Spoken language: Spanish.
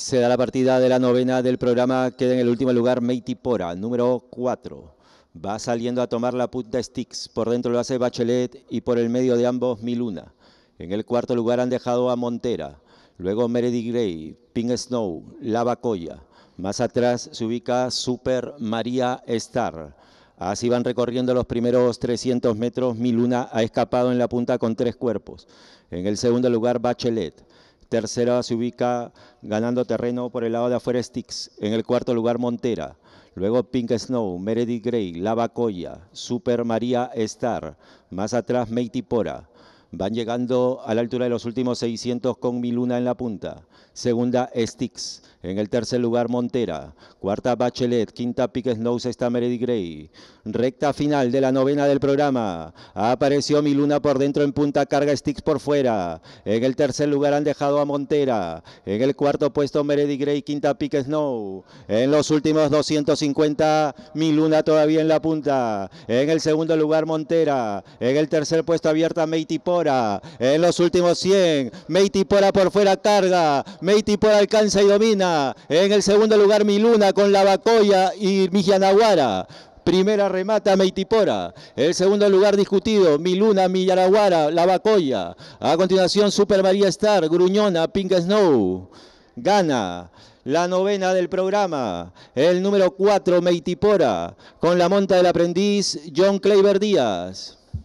Se da la partida de la novena del programa, queda en el último lugar Meiti Pora, número 4. Va saliendo a tomar la punta Sticks, por dentro lo hace Bachelet y por el medio de ambos Miluna. En el cuarto lugar han dejado a Montera, luego Meredith Gray, Pink Snow, Lavacoya. Más atrás se ubica Super María Star. Así van recorriendo los primeros 300 metros. Miluna ha escapado en la punta con tres cuerpos. En el segundo lugar, Bachelet. Tercera se ubica ganando terreno por el lado de afuera Stix. En el cuarto lugar Montera. Luego Pink Snow, Meredith Grey, Lava Super María Star. Más atrás Meiti Pora. Van llegando a la altura de los últimos 600 con Miluna en la punta. Segunda Stix. En el tercer lugar, Montera. Cuarta, Bachelet. Quinta, Pique Snow. Sexta, Meredith Gray. Recta final de la novena del programa. Apareció Miluna por dentro en punta, carga Sticks por fuera. En el tercer lugar han dejado a Montera. En el cuarto puesto, Meredith Gray. Quinta, Pique Snow. En los últimos 250, Miluna todavía en la punta. En el segundo lugar, Montera. En el tercer puesto, abierta Pora. En los últimos 100, Meitipora por fuera, carga. Meitipora alcanza y domina. En el segundo lugar, Mi Luna con La Bacoya y Mijanaguara. Primera remata Meitipora. El segundo lugar discutido, Miluna, Millaraguara, La Bacoya. A continuación, Super María Star, Gruñona, Pink Snow. Gana la novena del programa, el número 4, Meitipora, con la monta del aprendiz John Claver Díaz.